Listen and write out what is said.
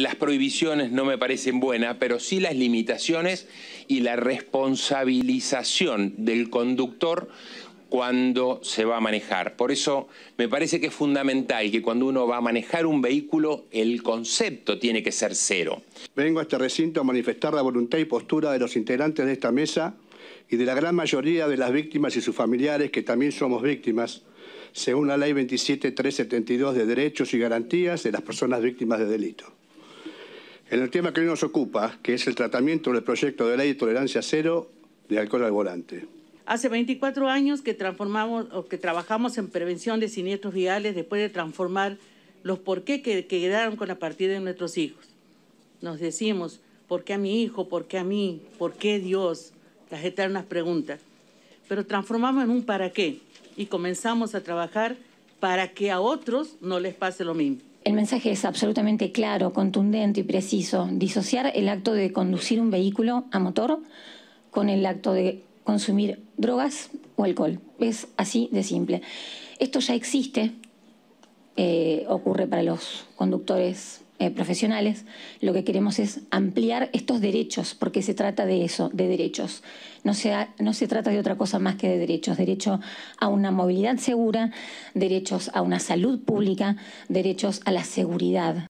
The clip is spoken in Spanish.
Las prohibiciones no me parecen buenas, pero sí las limitaciones y la responsabilización del conductor cuando se va a manejar. Por eso me parece que es fundamental que cuando uno va a manejar un vehículo, el concepto tiene que ser cero. Vengo a este recinto a manifestar la voluntad y postura de los integrantes de esta mesa y de la gran mayoría de las víctimas y sus familiares, que también somos víctimas, según la Ley 27372 de Derechos y Garantías de las Personas Víctimas de Delito. En el tema que hoy nos ocupa, que es el tratamiento del proyecto de ley de tolerancia cero de alcohol al volante. Hace 24 años que transformamos que trabajamos en prevención de siniestros viales después de transformar los por qué que, quedaron con la partida de nuestros hijos. Nos decimos, ¿por qué a mi hijo? ¿Por qué a mí? ¿Por qué Dios? Las eternas preguntas. Pero transformamos en un para qué y comenzamos a trabajar para que a otros no les pase lo mismo. El mensaje es absolutamente claro, contundente y preciso. Disociar el acto de conducir un vehículo a motor con el acto de consumir drogas o alcohol. Es así de simple. Esto ya existe, eh, ocurre para los conductores eh, profesionales, lo que queremos es ampliar estos derechos, porque se trata de eso, de derechos. No, no se trata de otra cosa más que de derechos. Derecho a una movilidad segura, derechos a una salud pública, derechos a la seguridad.